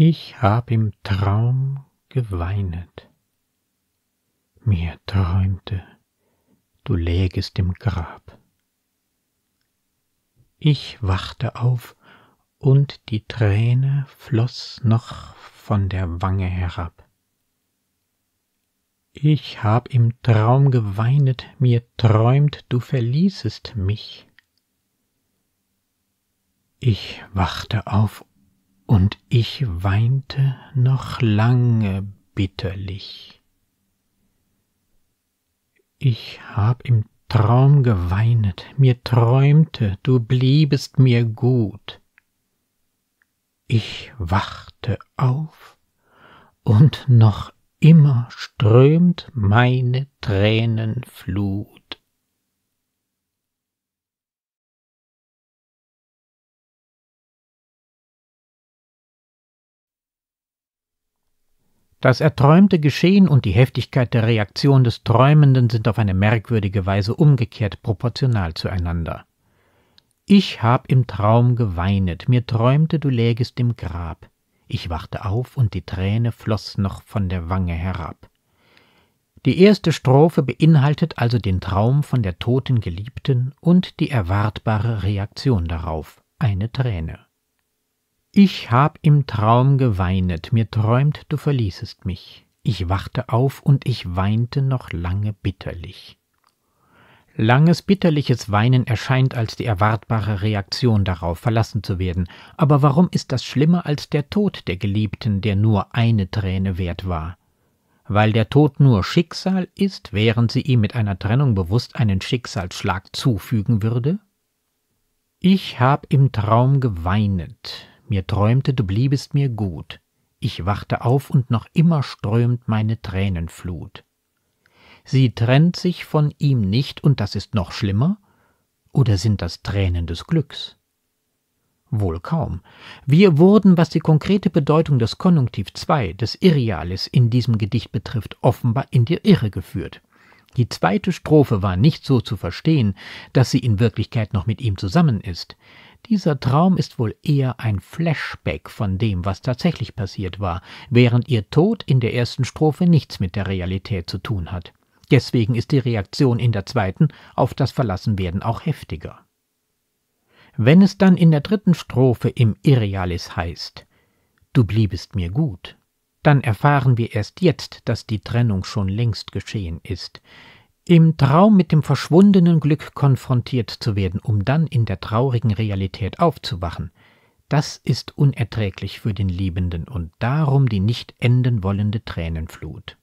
Ich hab im Traum geweinet. Mir träumte, du lägest im Grab. Ich wachte auf und die Träne floss noch von der Wange herab. Ich hab im Traum geweinet, mir träumt, du verließest mich. Ich wachte auf und ich weinte noch lange bitterlich. Ich hab im Traum geweinet, mir träumte, du bliebest mir gut. Ich wachte auf, und noch immer strömt meine Tränenflut. Das erträumte Geschehen und die Heftigkeit der Reaktion des Träumenden sind auf eine merkwürdige Weise umgekehrt proportional zueinander. Ich hab im Traum geweinet, mir träumte, du lägest im Grab. Ich wachte auf und die Träne floss noch von der Wange herab. Die erste Strophe beinhaltet also den Traum von der toten Geliebten und die erwartbare Reaktion darauf, eine Träne. Ich hab im Traum geweinet, mir träumt, du verließest mich. Ich wachte auf und ich weinte noch lange bitterlich. Langes bitterliches Weinen erscheint als die erwartbare Reaktion darauf, verlassen zu werden. Aber warum ist das schlimmer als der Tod der Geliebten, der nur eine Träne wert war? Weil der Tod nur Schicksal ist, während sie ihm mit einer Trennung bewusst einen Schicksalsschlag zufügen würde? Ich hab im Traum geweinet, mir träumte, du bliebest mir gut. Ich wachte auf und noch immer strömt meine Tränenflut. Sie trennt sich von ihm nicht, und das ist noch schlimmer? Oder sind das Tränen des Glücks? Wohl kaum. Wir wurden, was die konkrete Bedeutung des Konjunktiv 2, des Irrealis in diesem Gedicht betrifft, offenbar in die Irre geführt. Die zweite Strophe war nicht so zu verstehen, dass sie in Wirklichkeit noch mit ihm zusammen ist. Dieser Traum ist wohl eher ein Flashback von dem, was tatsächlich passiert war, während ihr Tod in der ersten Strophe nichts mit der Realität zu tun hat. Deswegen ist die Reaktion in der zweiten auf das Verlassenwerden auch heftiger. Wenn es dann in der dritten Strophe im Irrealis heißt, Du bliebest mir gut, dann erfahren wir erst jetzt, dass die Trennung schon längst geschehen ist. Im Traum mit dem verschwundenen Glück konfrontiert zu werden, um dann in der traurigen Realität aufzuwachen, das ist unerträglich für den Liebenden und darum die nicht enden wollende Tränenflut.